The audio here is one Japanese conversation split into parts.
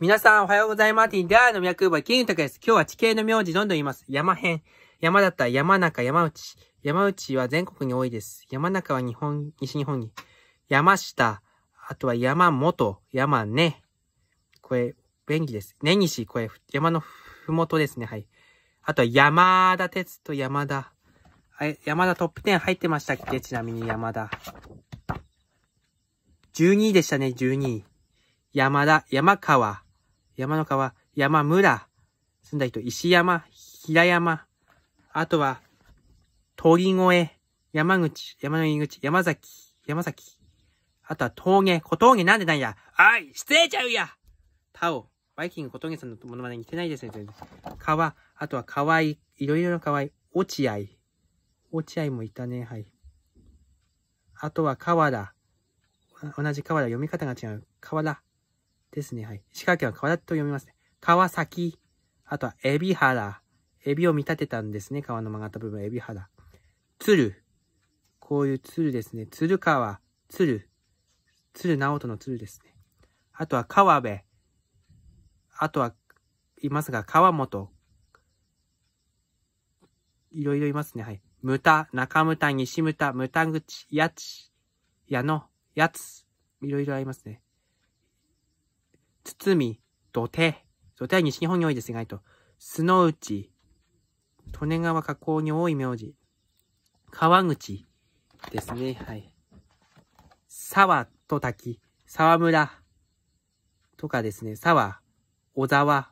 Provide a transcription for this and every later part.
皆さんおはようございます。では、飲み役場、キングタクです。今日は地形の名字どんどん言います。山編。山だったら山中、山内。山内は全国に多いです。山中は日本、西日本に。山下。あとは山元、山根。これ、便利です。根西、これ、山のふもとですね。はい。あとは山田哲と山田。山田トップ10入ってましたっけちなみに山田。12位でしたね、12位。山田、山川。山の川、山村、住んだ人、石山、平山、あとは、鳥越、山口、山の入り口、山崎、山崎。あとは峠、小峠なんでなんやあい、失礼ちゃうやタオ、バイキング小峠さんのものまね似てないですね。川、あとは川合、いろいろな川合、落合。落合もいたね、はい。あとは河田、同じ河だ、読み方が違う。河田。ですね。はい。石川県は川崎と読みますね。川崎。あとは、エビ原。エビを見立てたんですね。川の曲がった部分、エビ原。鶴。こういう鶴ですね。鶴川。鶴。鶴直人の鶴ですね。あとは、川辺。あとは、いますが、川本。いろいろいますね。はい。むた、中むた、西むた、むた口、ち、やの、やつ。いろいろありますね。堤、土手、土手は西日本に多いですが、と、砂の内、利根川河口に多い名字、川口ですね、はい。沢と滝、沢村とかですね、沢、小沢、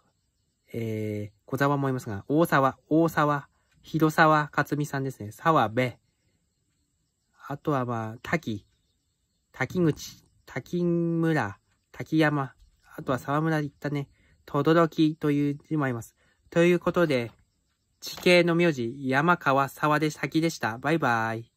えー、小沢もいますが、大沢、大沢、広沢克美さんですね、沢部、あとはまあ、滝、滝口、滝村、滝山、あとは沢村で言ったね、とどろきという字もあります。ということで、地形の名字、山川沢で先でした。バイバイ。